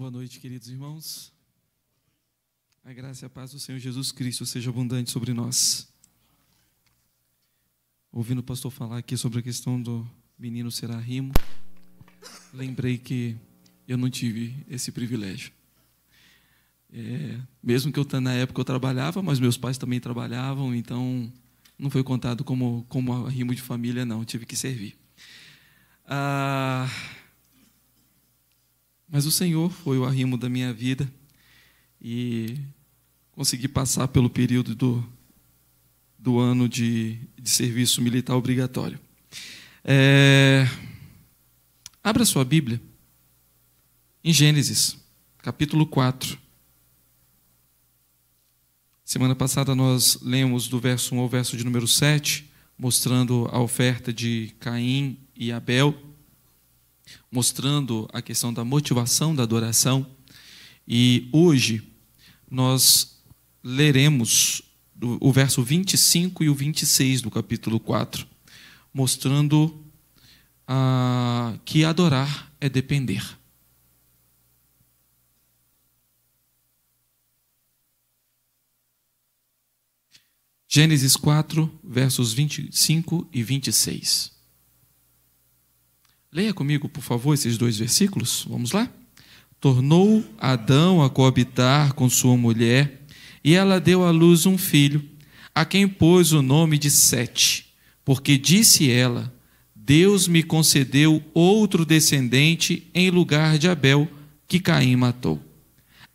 Boa noite, queridos irmãos. A graça e a paz do Senhor Jesus Cristo seja abundante sobre nós. Ouvindo o pastor falar aqui sobre a questão do menino será rimo, lembrei que eu não tive esse privilégio. É, mesmo que eu na época eu trabalhava, mas meus pais também trabalhavam, então não foi contado como como rimo de família não, tive que servir. Ah, mas o Senhor foi o arrimo da minha vida e consegui passar pelo período do, do ano de, de serviço militar obrigatório. É, abra sua Bíblia em Gênesis, capítulo 4. Semana passada nós lemos do verso 1 ao verso de número 7, mostrando a oferta de Caim e Abel mostrando a questão da motivação da adoração. E hoje nós leremos o verso 25 e o 26 do capítulo 4, mostrando ah, que adorar é depender. Gênesis 4, versos 25 e 26. Leia comigo, por favor, esses dois versículos. Vamos lá? Tornou Adão a coabitar com sua mulher, e ela deu à luz um filho, a quem pôs o nome de Sete, porque disse ela: Deus me concedeu outro descendente em lugar de Abel, que Caim matou.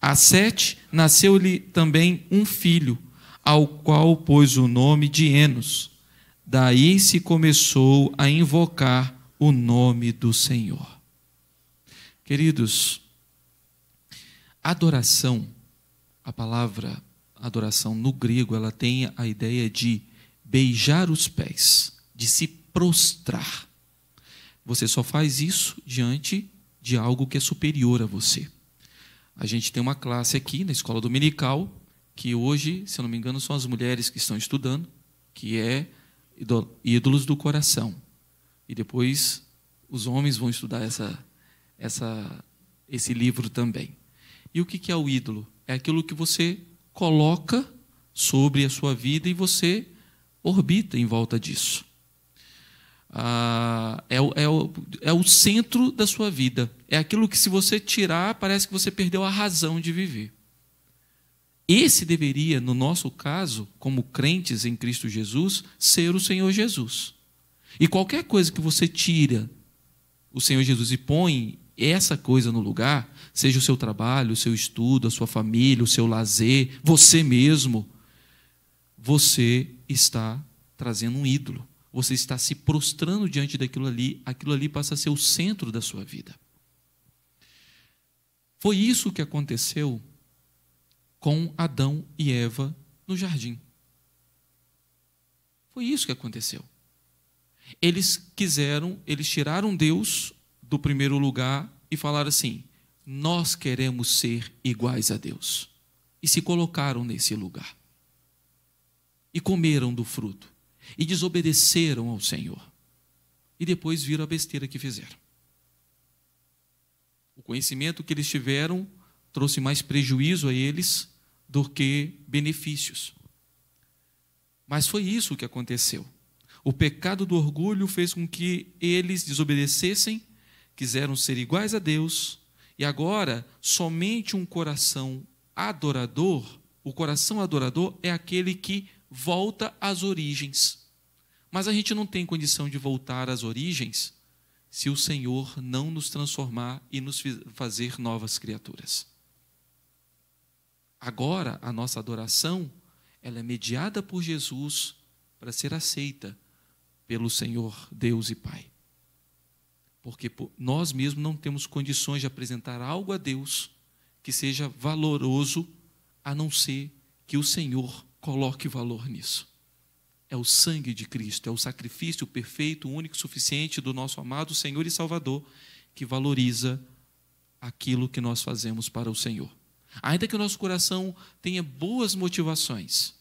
A Sete nasceu-lhe também um filho, ao qual pôs o nome de Enos. Daí se começou a invocar o nome do Senhor. Queridos, adoração, a palavra adoração no grego, ela tem a ideia de beijar os pés, de se prostrar. Você só faz isso diante de algo que é superior a você. A gente tem uma classe aqui na escola dominical, que hoje, se eu não me engano, são as mulheres que estão estudando, que é ídolos do coração. E depois os homens vão estudar essa, essa, esse livro também. E o que é o ídolo? É aquilo que você coloca sobre a sua vida e você orbita em volta disso. Ah, é, é, é o centro da sua vida. É aquilo que, se você tirar, parece que você perdeu a razão de viver. Esse deveria, no nosso caso, como crentes em Cristo Jesus, ser o Senhor Jesus. E qualquer coisa que você tira o Senhor Jesus e põe essa coisa no lugar, seja o seu trabalho, o seu estudo, a sua família, o seu lazer, você mesmo, você está trazendo um ídolo. Você está se prostrando diante daquilo ali, aquilo ali passa a ser o centro da sua vida. Foi isso que aconteceu com Adão e Eva no jardim. Foi isso que aconteceu. Eles quiseram, eles tiraram Deus do primeiro lugar e falaram assim: nós queremos ser iguais a Deus. E se colocaram nesse lugar. E comeram do fruto. E desobedeceram ao Senhor. E depois viram a besteira que fizeram. O conhecimento que eles tiveram trouxe mais prejuízo a eles do que benefícios. Mas foi isso que aconteceu. O pecado do orgulho fez com que eles desobedecessem, quiseram ser iguais a Deus, e agora somente um coração adorador, o coração adorador é aquele que volta às origens. Mas a gente não tem condição de voltar às origens se o Senhor não nos transformar e nos fazer novas criaturas. Agora, a nossa adoração, ela é mediada por Jesus para ser aceita pelo Senhor Deus e Pai. Porque nós mesmos não temos condições de apresentar algo a Deus que seja valoroso, a não ser que o Senhor coloque valor nisso. É o sangue de Cristo, é o sacrifício perfeito, único e suficiente do nosso amado Senhor e Salvador que valoriza aquilo que nós fazemos para o Senhor. Ainda que o nosso coração tenha boas motivações,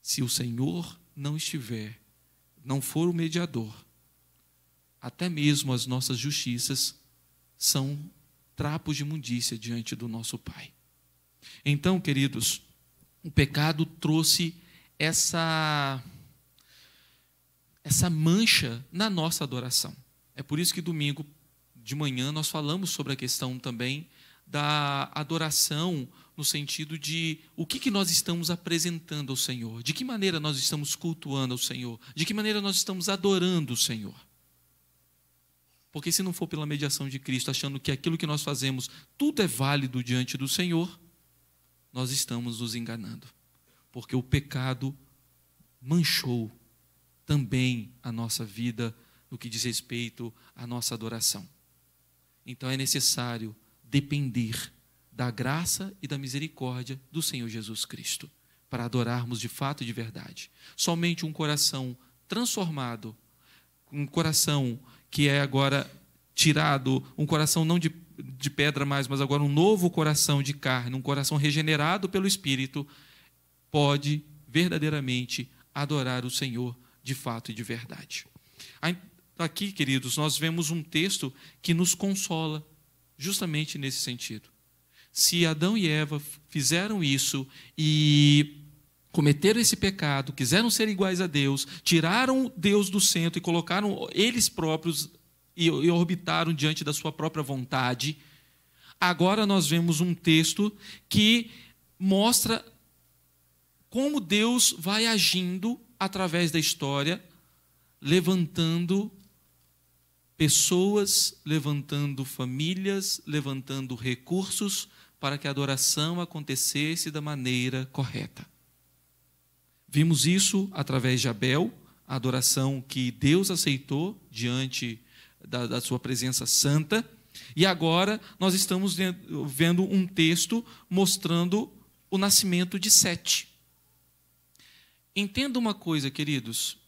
se o Senhor não estiver não for o mediador, até mesmo as nossas justiças são trapos de imundícia diante do nosso Pai. Então, queridos, o pecado trouxe essa essa mancha na nossa adoração. É por isso que domingo de manhã nós falamos sobre a questão também da adoração no sentido de o que, que nós estamos apresentando ao Senhor, de que maneira nós estamos cultuando ao Senhor, de que maneira nós estamos adorando o Senhor. Porque se não for pela mediação de Cristo, achando que aquilo que nós fazemos tudo é válido diante do Senhor, nós estamos nos enganando. Porque o pecado manchou também a nossa vida no que diz respeito à nossa adoração. Então é necessário depender da graça e da misericórdia do Senhor Jesus Cristo, para adorarmos de fato e de verdade. Somente um coração transformado, um coração que é agora tirado, um coração não de, de pedra mais, mas agora um novo coração de carne, um coração regenerado pelo Espírito, pode verdadeiramente adorar o Senhor de fato e de verdade. Aqui, queridos, nós vemos um texto que nos consola justamente nesse sentido se Adão e Eva fizeram isso e cometeram esse pecado, quiseram ser iguais a Deus, tiraram Deus do centro e colocaram eles próprios e, orbitaram diante da sua própria vontade. Agora nós vemos um texto que mostra como Deus vai agindo através da história, levantando pessoas, levantando famílias, levantando recursos para que a adoração acontecesse da maneira correta. Vimos isso através de Abel, a adoração que Deus aceitou diante da, da sua presença santa. E agora nós estamos vendo um texto mostrando o nascimento de Sete. Entenda uma coisa, queridos.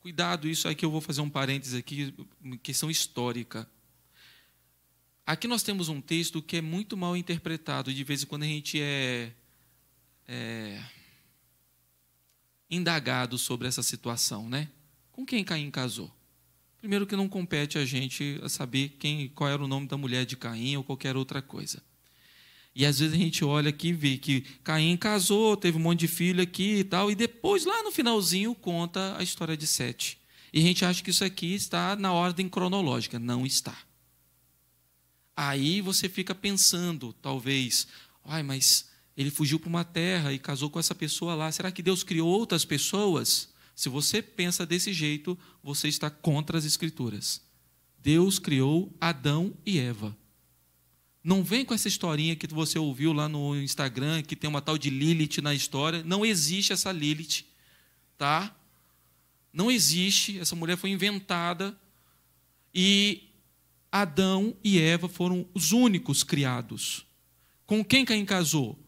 Cuidado, isso aqui é eu vou fazer um parênteses aqui, questão histórica. Aqui nós temos um texto que é muito mal interpretado, de vez em quando a gente é, é indagado sobre essa situação, né? Com quem Caim casou? Primeiro que não compete a gente saber quem, qual era o nome da mulher de Caim ou qualquer outra coisa. E às vezes a gente olha aqui e vê que Caim casou, teve um monte de filho aqui e tal, e depois, lá no finalzinho, conta a história de Sete. E a gente acha que isso aqui está na ordem cronológica. Não está. Aí você fica pensando, talvez, ai, mas ele fugiu para uma terra e casou com essa pessoa lá. Será que Deus criou outras pessoas? Se você pensa desse jeito, você está contra as Escrituras. Deus criou Adão e Eva. Não vem com essa historinha que você ouviu lá no Instagram, que tem uma tal de Lilith na história. Não existe essa Lilith, tá? Não existe. Essa mulher foi inventada. E Adão e Eva foram os únicos criados. Com quem Caim casou?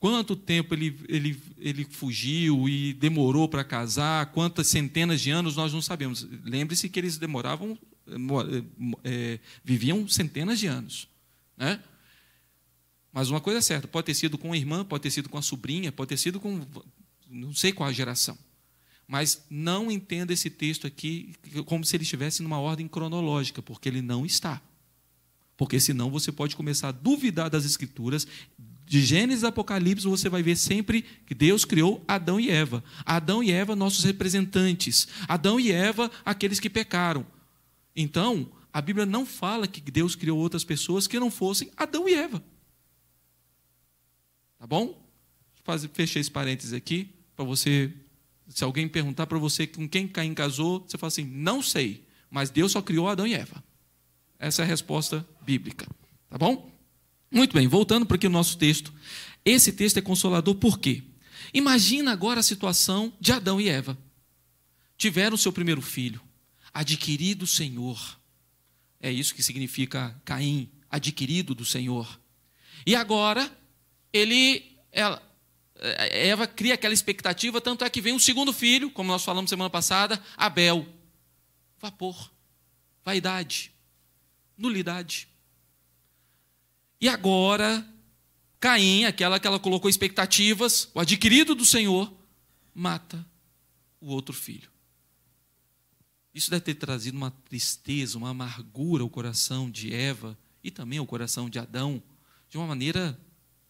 Quanto tempo ele, ele, ele fugiu e demorou para casar? Quantas centenas de anos nós não sabemos. Lembre-se que eles demoravam, é, viviam centenas de anos. Né? Mas uma coisa é certa: pode ter sido com a irmã, pode ter sido com a sobrinha, pode ter sido com não sei qual geração. Mas não entenda esse texto aqui como se ele estivesse numa ordem cronológica, porque ele não está. Porque senão você pode começar a duvidar das escrituras. De Gênesis a Apocalipse, você vai ver sempre que Deus criou Adão e Eva. Adão e Eva, nossos representantes. Adão e Eva, aqueles que pecaram. Então, a Bíblia não fala que Deus criou outras pessoas que não fossem Adão e Eva. Tá bom? Fechei esse parênteses aqui para você se alguém perguntar para você com quem Caim casou, você fala assim: não sei, mas Deus só criou Adão e Eva. Essa é a resposta bíblica. Tá bom? Muito bem, voltando para aqui o nosso texto. Esse texto é consolador por quê? Imagina agora a situação de Adão e Eva. Tiveram seu primeiro filho, adquirido do Senhor. É isso que significa Caim, adquirido do Senhor. E agora, ele, ela, é, Eva cria aquela expectativa, tanto é que vem um segundo filho, como nós falamos semana passada, Abel. Vapor, vaidade, nulidade. E agora, Caim, aquela que ela colocou expectativas, o adquirido do Senhor, mata o outro filho. Isso deve ter trazido uma tristeza, uma amargura ao coração de Eva e também ao coração de Adão, de uma maneira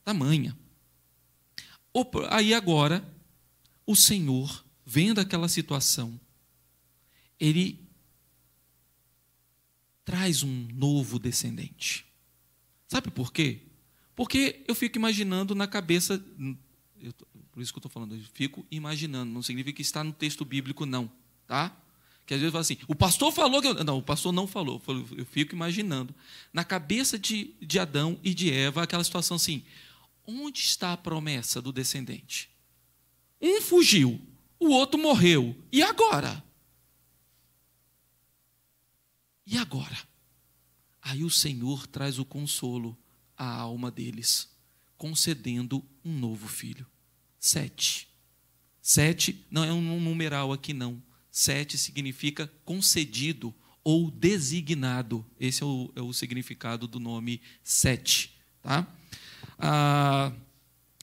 tamanha. Aí agora, o Senhor, vendo aquela situação, ele traz um novo descendente. Sabe por quê? Porque eu fico imaginando na cabeça, eu, por isso que eu estou falando, eu fico imaginando, não significa que está no texto bíblico, não, tá? Que às vezes fala assim, o pastor falou que. Eu, não, o pastor não falou, eu fico imaginando. Na cabeça de, de Adão e de Eva, aquela situação assim: Onde está a promessa do descendente? Um fugiu, o outro morreu. E agora? E agora? Aí o Senhor traz o consolo à alma deles, concedendo um novo filho. Sete. Sete não é um numeral aqui, não. Sete significa concedido ou designado. Esse é o, é o significado do nome sete. Tá? Ah,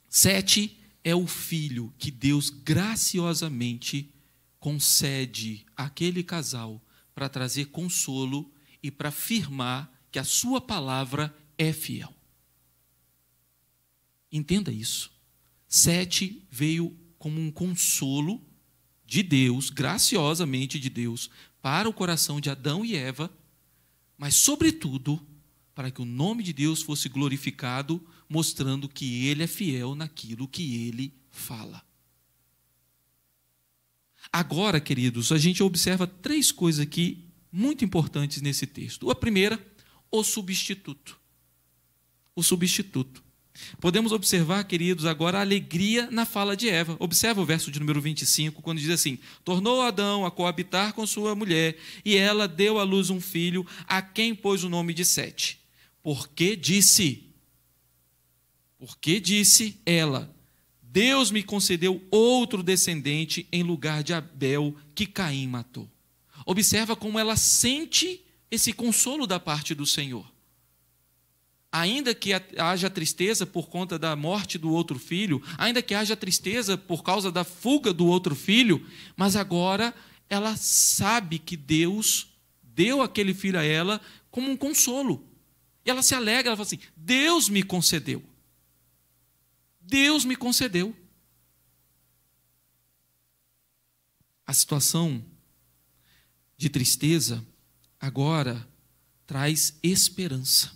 sete é o filho que Deus graciosamente concede àquele casal para trazer consolo e para afirmar que a sua palavra é fiel. Entenda isso. Sete veio como um consolo de Deus, graciosamente de Deus, para o coração de Adão e Eva, mas, sobretudo, para que o nome de Deus fosse glorificado mostrando que ele é fiel naquilo que ele fala. Agora, queridos, a gente observa três coisas aqui muito importantes nesse texto. A primeira, o substituto. O substituto. Podemos observar, queridos, agora a alegria na fala de Eva. Observa o verso de número 25, quando diz assim: Tornou Adão a coabitar com sua mulher, e ela deu à luz um filho, a quem pôs o nome de Sete. Porque disse: porque disse ela: Deus me concedeu outro descendente em lugar de Abel, que Caim matou. Observa como ela sente esse consolo da parte do Senhor. Ainda que haja tristeza por conta da morte do outro filho, ainda que haja tristeza por causa da fuga do outro filho, mas agora ela sabe que Deus deu aquele filho a ela como um consolo. E ela se alegra, ela fala assim: Deus me concedeu. Deus me concedeu. A situação de tristeza agora traz esperança.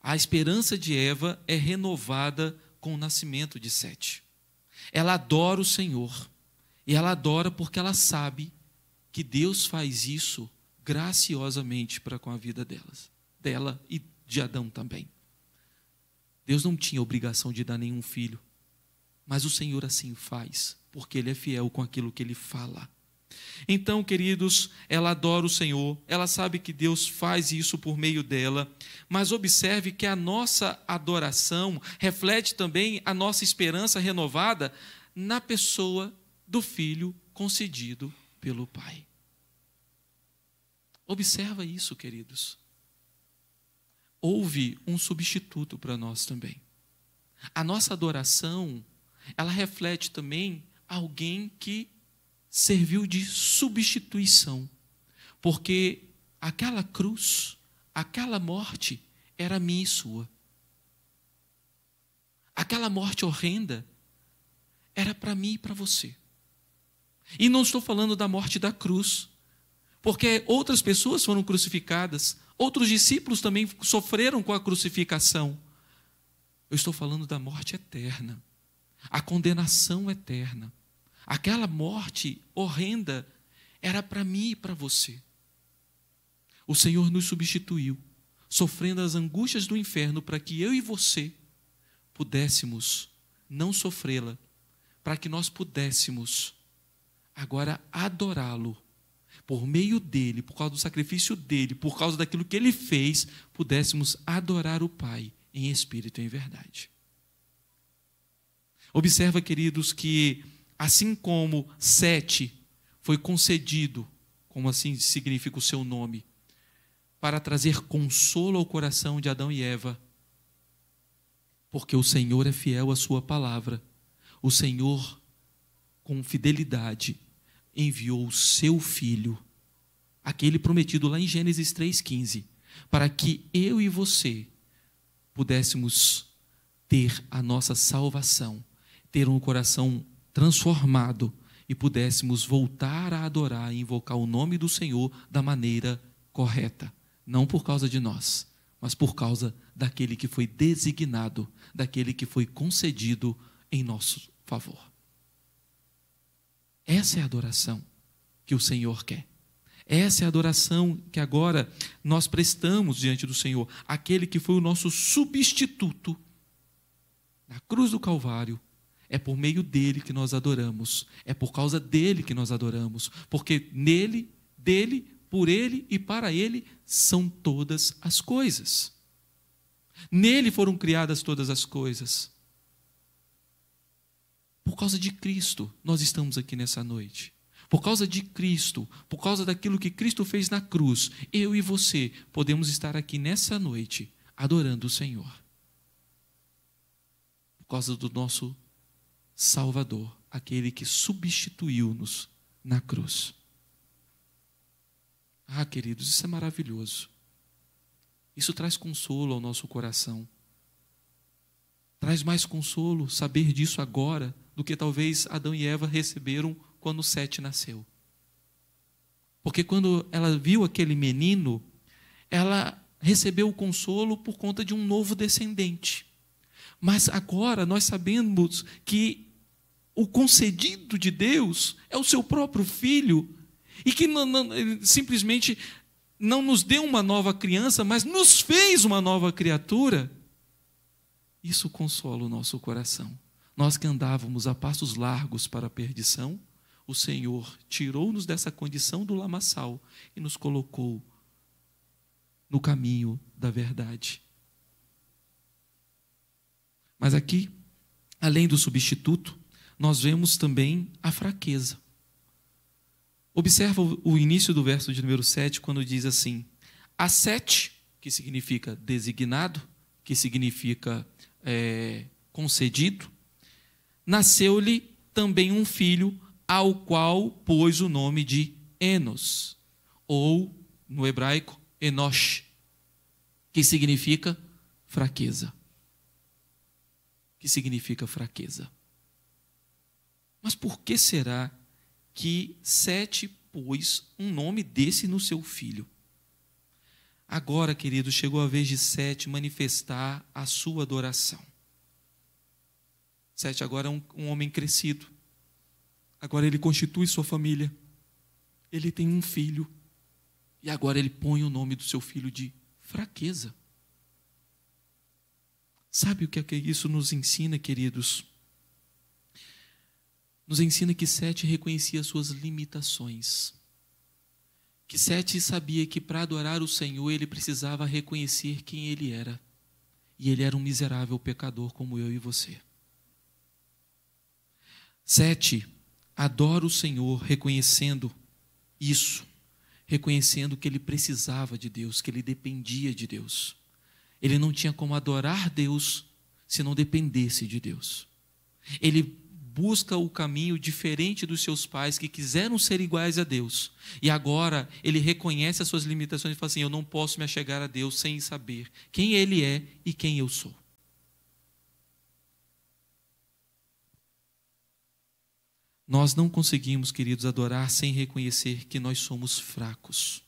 A esperança de Eva é renovada com o nascimento de Sete. Ela adora o Senhor e ela adora porque ela sabe que Deus faz isso graciosamente para com a vida delas, dela e de Adão também. Deus não tinha obrigação de dar nenhum filho, mas o Senhor assim faz, porque Ele é fiel com aquilo que Ele fala. Então, queridos, ela adora o Senhor, ela sabe que Deus faz isso por meio dela, mas observe que a nossa adoração reflete também a nossa esperança renovada na pessoa do filho concedido pelo Pai. Observa isso, queridos houve um substituto para nós também. A nossa adoração, ela reflete também alguém que serviu de substituição. Porque aquela cruz, aquela morte era minha e sua. Aquela morte horrenda era para mim e para você. E não estou falando da morte da cruz, porque outras pessoas foram crucificadas, Outros discípulos também sofreram com a crucificação. Eu estou falando da morte eterna, a condenação eterna. Aquela morte horrenda era para mim e para você. O Senhor nos substituiu, sofrendo as angústias do inferno para que eu e você pudéssemos não sofrê-la, para que nós pudéssemos agora adorá-lo por meio dele, por causa do sacrifício dele, por causa daquilo que ele fez, pudéssemos adorar o Pai em espírito e em verdade. Observa, queridos, que assim como Sete foi concedido, como assim significa o seu nome, para trazer consolo ao coração de Adão e Eva, porque o Senhor é fiel à sua palavra. O Senhor, com fidelidade, enviou o seu filho, aquele prometido lá em Gênesis 3,15, para que eu e você pudéssemos ter a nossa salvação, ter um coração transformado e pudéssemos voltar a adorar e invocar o nome do Senhor da maneira correta, não por causa de nós, mas por causa daquele que foi designado, daquele que foi concedido em nosso favor. Essa é a adoração que o Senhor quer. Essa é a adoração que agora nós prestamos diante do Senhor, aquele que foi o nosso substituto na cruz do Calvário. É por meio dele que nós adoramos, é por causa dele que nós adoramos, porque nele, dele, por ele e para ele são todas as coisas. Nele foram criadas todas as coisas. Por causa de Cristo, nós estamos aqui nessa noite. Por causa de Cristo, por causa daquilo que Cristo fez na cruz, eu e você podemos estar aqui nessa noite adorando o Senhor. Por causa do nosso Salvador, aquele que substituiu-nos na cruz. Ah, queridos, isso é maravilhoso. Isso traz consolo ao nosso coração. Traz mais consolo saber disso agora do que talvez Adão e Eva receberam quando Sete nasceu. Porque quando ela viu aquele menino, ela recebeu o consolo por conta de um novo descendente. Mas agora nós sabemos que o concedido de Deus é o seu próprio filho e que não, não, simplesmente não nos deu uma nova criança, mas nos fez uma nova criatura. Isso consola o nosso coração. Nós que andávamos a passos largos para a perdição, o Senhor tirou-nos dessa condição do lamaçal e nos colocou no caminho da verdade. Mas aqui, além do substituto, nós vemos também a fraqueza. Observa o início do verso de número 7, quando diz assim: A sete, que significa designado, que significa é, concedido, nasceu-lhe também um filho, ao qual pôs o nome de Enos, ou, no hebraico, Enosh, que significa fraqueza. Que significa fraqueza. Mas por que será que Sete pôs um nome desse no seu filho? Agora, querido, chegou a vez de Sete manifestar a sua adoração. Sete agora é um, um homem crescido. Agora ele constitui sua família. Ele tem um filho. E agora ele põe o nome do seu filho de fraqueza. Sabe o que, é que isso nos ensina, queridos? Nos ensina que Sete reconhecia suas limitações que Sete sabia que para adorar o Senhor ele precisava reconhecer quem ele era. E ele era um miserável pecador como eu e você. Sete adora o Senhor reconhecendo isso, reconhecendo que ele precisava de Deus, que ele dependia de Deus. Ele não tinha como adorar Deus se não dependesse de Deus. Ele busca o caminho diferente dos seus pais que quiseram ser iguais a Deus. E agora ele reconhece as suas limitações e fala assim: Eu não posso me achegar a Deus sem saber quem Ele é e quem eu sou. Nós não conseguimos, queridos, adorar sem reconhecer que nós somos fracos.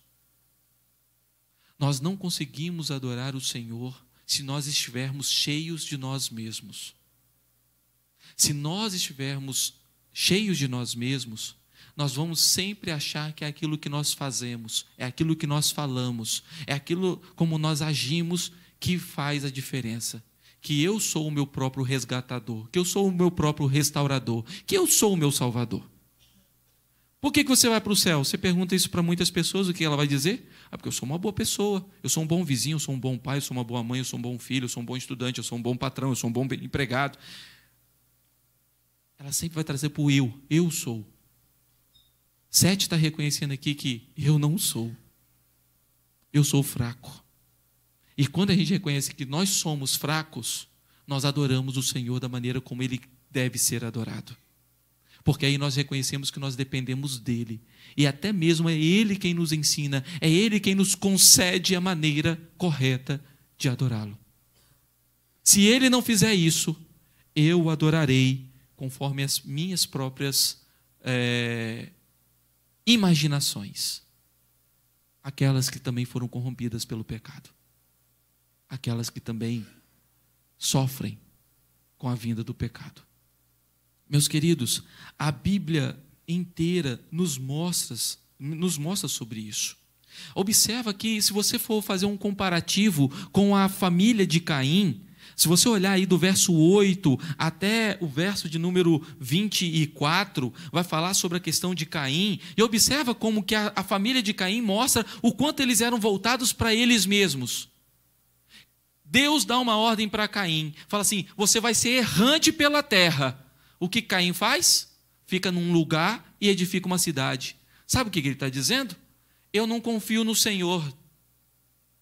Nós não conseguimos adorar o Senhor se nós estivermos cheios de nós mesmos. Se nós estivermos cheios de nós mesmos, nós vamos sempre achar que é aquilo que nós fazemos, é aquilo que nós falamos, é aquilo como nós agimos que faz a diferença. Que eu sou o meu próprio resgatador, que eu sou o meu próprio restaurador, que eu sou o meu salvador. Por que, que você vai para o céu? Você pergunta isso para muitas pessoas, o que ela vai dizer? Ah, porque eu sou uma boa pessoa, eu sou um bom vizinho, eu sou um bom pai, eu sou uma boa mãe, eu sou um bom filho, eu sou um bom estudante, eu sou um bom patrão, eu sou um bom empregado, ela sempre vai trazer para o eu, eu sou. Sete está reconhecendo aqui que eu não sou. Eu sou fraco. E quando a gente reconhece que nós somos fracos, nós adoramos o Senhor da maneira como ele deve ser adorado. Porque aí nós reconhecemos que nós dependemos dele. E até mesmo é ele quem nos ensina, é ele quem nos concede a maneira correta de adorá-lo. Se ele não fizer isso, eu adorarei conforme as minhas próprias é, imaginações, aquelas que também foram corrompidas pelo pecado, aquelas que também sofrem com a vinda do pecado. Meus queridos, a Bíblia inteira nos mostra, nos mostra sobre isso. Observa que, se você for fazer um comparativo com a família de Caim, se você olhar aí do verso 8 até o verso de número 24, vai falar sobre a questão de Caim, e observa como que a, a família de Caim mostra o quanto eles eram voltados para eles mesmos. Deus dá uma ordem para Caim, fala assim: você vai ser errante pela terra. O que Caim faz? Fica num lugar e edifica uma cidade. Sabe o que ele está dizendo? Eu não confio no Senhor,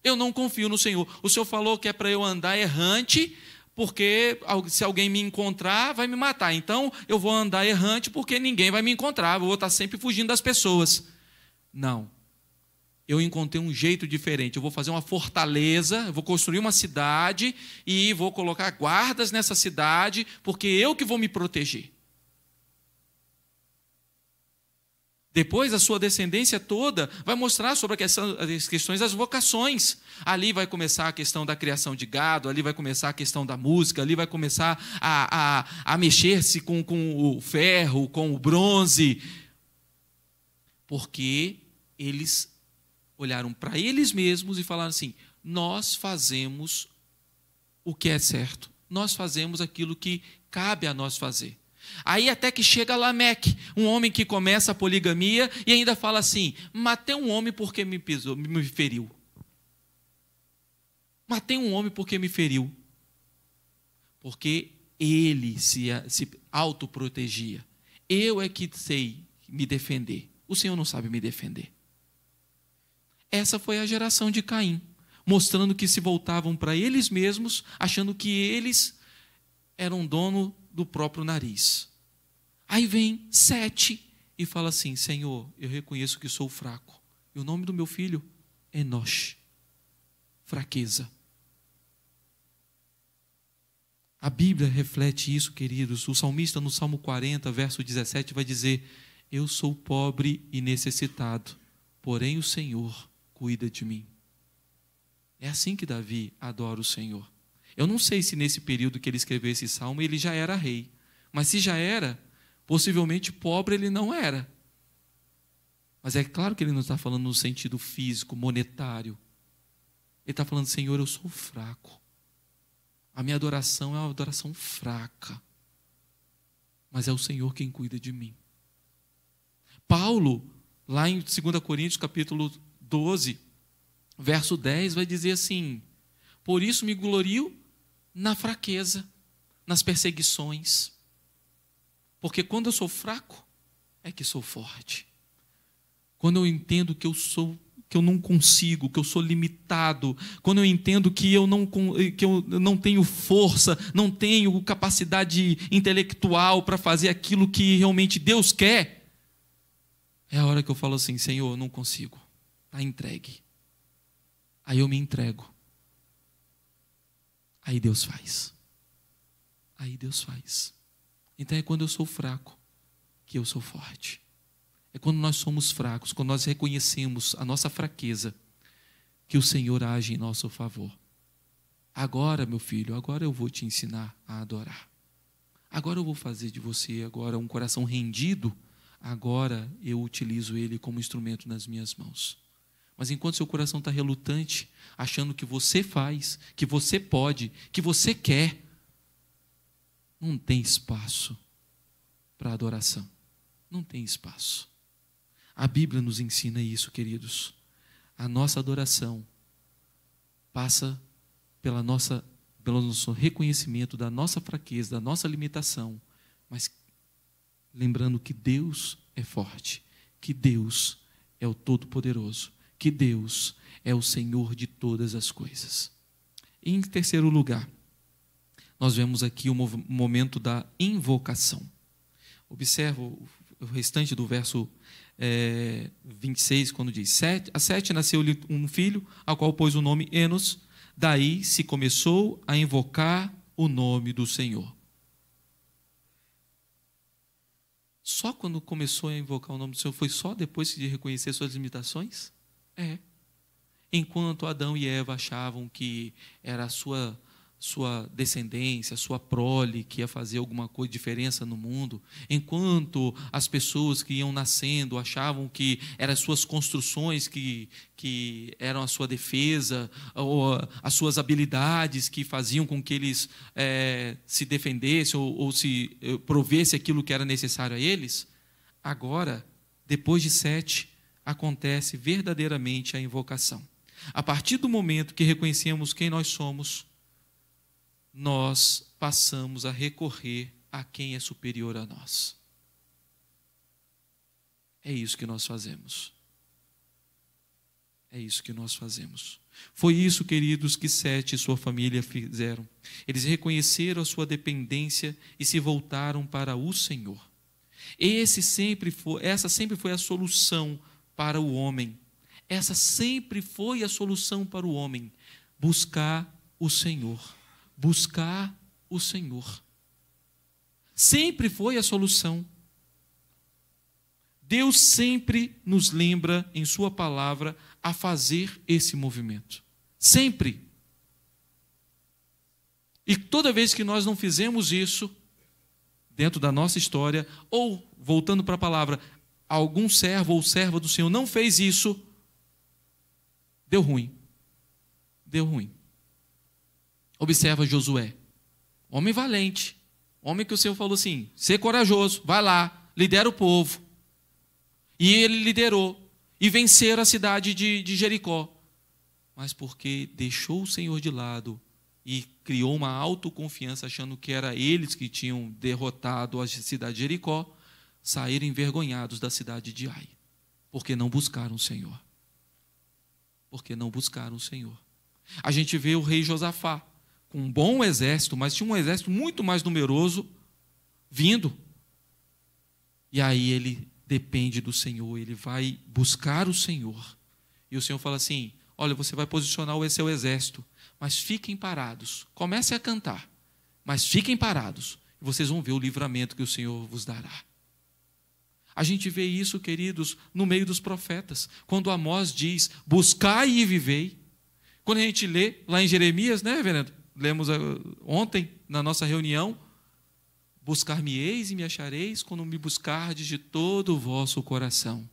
eu não confio no Senhor. O Senhor falou que é para eu andar errante, porque se alguém me encontrar, vai me matar. Então eu vou andar errante porque ninguém vai me encontrar. Eu vou estar sempre fugindo das pessoas. Não. Eu encontrei um jeito diferente. Eu vou fazer uma fortaleza, vou construir uma cidade e vou colocar guardas nessa cidade, porque eu que vou me proteger. Depois, a sua descendência toda vai mostrar sobre questão, as questões das vocações. Ali vai começar a questão da criação de gado, ali vai começar a questão da música, ali vai começar a, a, a mexer-se com, com o ferro, com o bronze. Porque eles olharam para eles mesmos e falaram assim: nós fazemos o que é certo, nós fazemos aquilo que cabe a nós fazer. Aí até que chega Lameque, um homem que começa a poligamia e ainda fala assim: matei um homem porque me pisou, me feriu. Matei um homem porque me feriu. Porque ele se, se autoprotegia. Eu é que sei me defender. O Senhor não sabe me defender. Essa foi a geração de Caim, mostrando que se voltavam para eles mesmos, achando que eles eram dono do próprio nariz. Aí vem Sete e fala assim: Senhor, eu reconheço que sou fraco. E o nome do meu filho? É Enosh. Fraqueza. A Bíblia reflete isso, queridos. O salmista, no Salmo 40, verso 17, vai dizer: Eu sou pobre e necessitado, porém o Senhor cuida de mim. É assim que Davi adora o Senhor. Eu não sei se nesse período que ele escreveu esse salmo ele já era rei. Mas se já era, possivelmente pobre ele não era. Mas é claro que ele não está falando no sentido físico, monetário. Ele está falando, Senhor, eu sou fraco. A minha adoração é uma adoração fraca. Mas é o Senhor quem cuida de mim. Paulo, lá em 2 Coríntios, capítulo 12, verso 10, vai dizer assim: Por isso me glorio na fraqueza, nas perseguições. Porque quando eu sou fraco, é que sou forte. Quando eu entendo que eu sou que eu não consigo, que eu sou limitado, quando eu entendo que eu não, que eu não tenho força, não tenho capacidade intelectual para fazer aquilo que realmente Deus quer, é a hora que eu falo assim: Senhor, eu não consigo, está entregue. Aí eu me entrego Aí Deus faz. Aí Deus faz. Então é quando eu sou fraco que eu sou forte. É quando nós somos fracos, quando nós reconhecemos a nossa fraqueza, que o Senhor age em nosso favor. Agora, meu filho, agora eu vou te ensinar a adorar. Agora eu vou fazer de você agora um coração rendido. Agora eu utilizo ele como instrumento nas minhas mãos. Mas enquanto seu coração está relutante, achando que você faz, que você pode, que você quer, não tem espaço para adoração. Não tem espaço. A Bíblia nos ensina isso, queridos. A nossa adoração passa pela nossa, pelo nosso reconhecimento da nossa fraqueza, da nossa limitação, mas lembrando que Deus é forte, que Deus é o Todo-Poderoso que Deus é o Senhor de todas as coisas. E em terceiro lugar, nós vemos aqui o momento da invocação. Observa o restante do verso é, eh, 26, quando diz: sete, A sete nasceu-lhe um filho, ao qual pôs o nome Enos. Daí se começou a invocar o nome do Senhor. Só quando começou a invocar o nome do Senhor foi só depois de reconhecer suas limitações? É. Enquanto Adão e Eva achavam que era a sua sua descendência, sua prole que ia fazer alguma coisa diferença no mundo, enquanto as pessoas que iam nascendo achavam que eram as suas construções que, que eram a sua defesa, ou as suas habilidades que faziam com que eles é, se defendessem ou, ou se eh, provessem aquilo que era necessário a eles, agora, depois de sete, acontece verdadeiramente a invocação. A partir do momento que reconhecemos quem nós somos, nós passamos a recorrer a quem é superior a nós. É isso que nós fazemos. É isso que nós fazemos. Foi isso, queridos, que Sete e sua família fizeram. Eles reconheceram a sua dependência e se voltaram para o Senhor. Esse sempre foi, essa sempre foi a solução para o homem. Essa sempre foi a solução para o homem: buscar o Senhor. Buscar o Senhor. Sempre foi a solução. Deus sempre nos lembra em Sua palavra a fazer esse movimento. Sempre. E toda vez que nós não fizemos isso, dentro da nossa história, ou, voltando para a palavra, algum servo ou serva do Senhor não fez isso, deu ruim. Deu ruim. Observa Josué, homem valente, homem que o Senhor falou assim: ser corajoso, vai lá, lidera o povo. E ele liderou e venceram a cidade de, de Jericó. Mas porque deixou o Senhor de lado e criou uma autoconfiança, achando que era eles que tinham derrotado a cidade de Jericó, saíram envergonhados da cidade de Ai, porque não buscaram o Senhor. Porque não buscaram o Senhor. A gente vê o rei Josafá com um bom exército, mas tinha um exército muito mais numeroso vindo. E aí ele depende do Senhor, ele vai buscar o Senhor. E o Senhor fala assim: Olha, você vai posicionar o seu exército, mas fiquem parados. Comece a cantar, mas fiquem parados. E vocês vão ver o livramento que o Senhor vos dará. A gente vê isso, queridos, no meio dos profetas, quando Amós diz: buscai e vivei. Quando a gente lê lá em Jeremias, né, Fernando? Lemos eh, ontem na nossa reunião: buscar-me-eis e me achareis quando me buscardes de todo o vosso coração.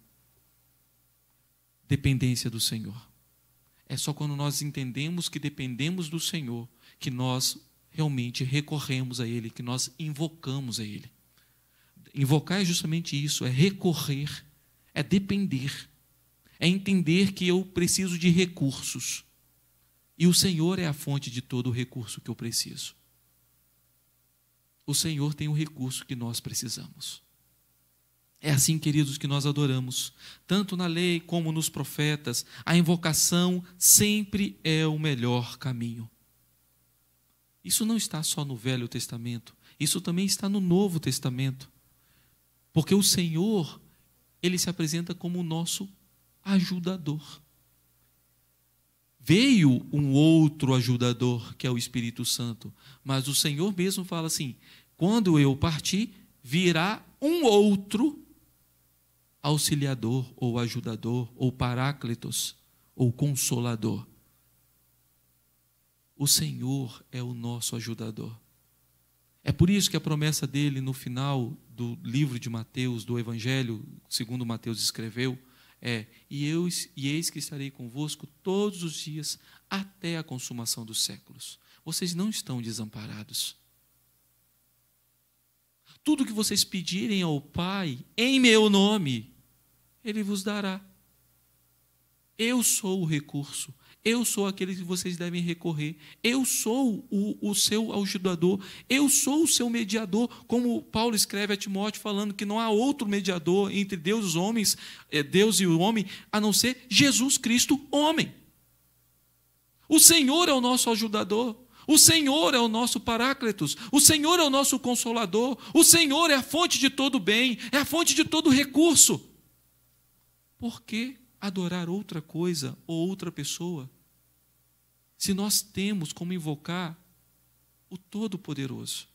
Dependência do Senhor. É só quando nós entendemos que dependemos do Senhor que nós realmente recorremos a Ele, que nós invocamos a Ele. Invocar é justamente isso, é recorrer, é depender, é entender que eu preciso de recursos. E o Senhor é a fonte de todo o recurso que eu preciso. O Senhor tem o recurso que nós precisamos. É assim, queridos, que nós adoramos, tanto na lei como nos profetas, a invocação sempre é o melhor caminho. Isso não está só no Velho Testamento, isso também está no Novo Testamento. Porque o Senhor, ele se apresenta como o nosso ajudador. Veio um outro ajudador, que é o Espírito Santo, mas o Senhor mesmo fala assim: quando eu partir, virá um outro auxiliador ou ajudador ou paráclitos ou consolador. O Senhor é o nosso ajudador. É por isso que a promessa dele no final do livro de Mateus, do Evangelho, segundo Mateus escreveu, é: e, eu, e eis que estarei convosco todos os dias até a consumação dos séculos. Vocês não estão desamparados. Tudo que vocês pedirem ao Pai, em meu nome, Ele vos dará. Eu sou o recurso, eu sou aquele que vocês devem recorrer. Eu sou o, o seu ajudador. Eu sou o seu mediador. Como Paulo escreve a Timóteo, falando que não há outro mediador entre Deus e os homens, é, Deus e o homem, a não ser Jesus Cristo, homem. O Senhor é o nosso ajudador. O Senhor é o nosso Paráclitos, o Senhor é o nosso Consolador, o Senhor é a fonte de todo bem, é a fonte de todo recurso. Por que adorar outra coisa ou outra pessoa se nós temos como invocar o Todo-Poderoso?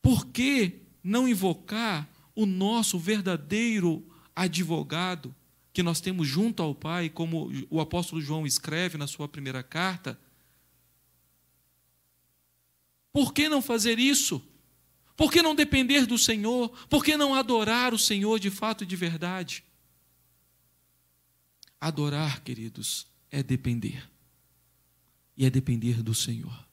Por que não invocar o nosso verdadeiro advogado que nós temos junto ao Pai, como o apóstolo João escreve na sua primeira carta? Por que não fazer isso? Por que não depender do Senhor? Por que não adorar o Senhor de fato e de verdade? Adorar, queridos, é depender. E é depender do Senhor.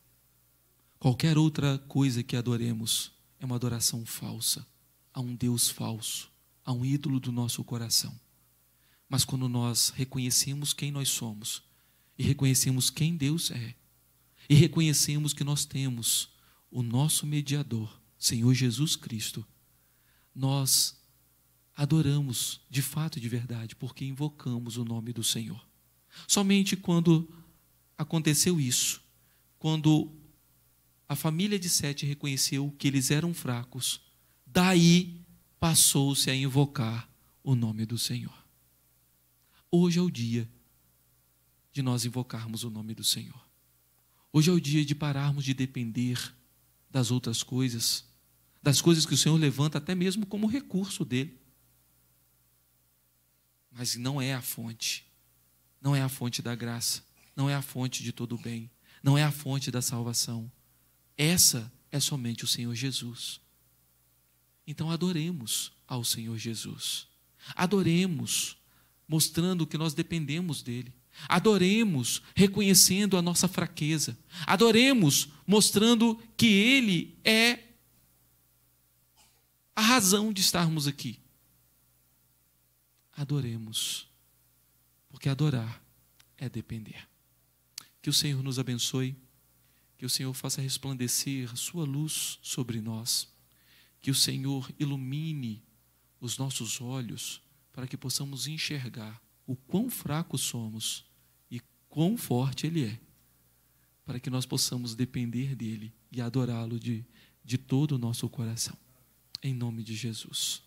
Qualquer outra coisa que adoremos é uma adoração falsa, a um Deus falso, a um ídolo do nosso coração. Mas quando nós reconhecemos quem nós somos e reconhecemos quem Deus é, e reconhecemos que nós temos o nosso mediador, Senhor Jesus Cristo, nós adoramos de fato e de verdade, porque invocamos o nome do Senhor. Somente quando aconteceu isso, quando a família de Sete reconheceu que eles eram fracos, daí passou-se a invocar o nome do Senhor. Hoje é o dia de nós invocarmos o nome do Senhor. Hoje é o dia de pararmos de depender das outras coisas, das coisas que o Senhor levanta até mesmo como recurso dele. Mas não é a fonte não é a fonte da graça, não é a fonte de todo o bem, não é a fonte da salvação. Essa é somente o Senhor Jesus. Então adoremos ao Senhor Jesus. Adoremos, mostrando que nós dependemos dele. Adoremos, reconhecendo a nossa fraqueza. Adoremos, mostrando que ele é a razão de estarmos aqui. Adoremos porque adorar é depender. Que o Senhor nos abençoe, que o Senhor faça resplandecer a sua luz sobre nós, que o Senhor ilumine os nossos olhos para que possamos enxergar o quão fracos somos e quão forte Ele é, para que nós possamos depender dEle e adorá-lo de, de todo o nosso coração. Em nome de Jesus.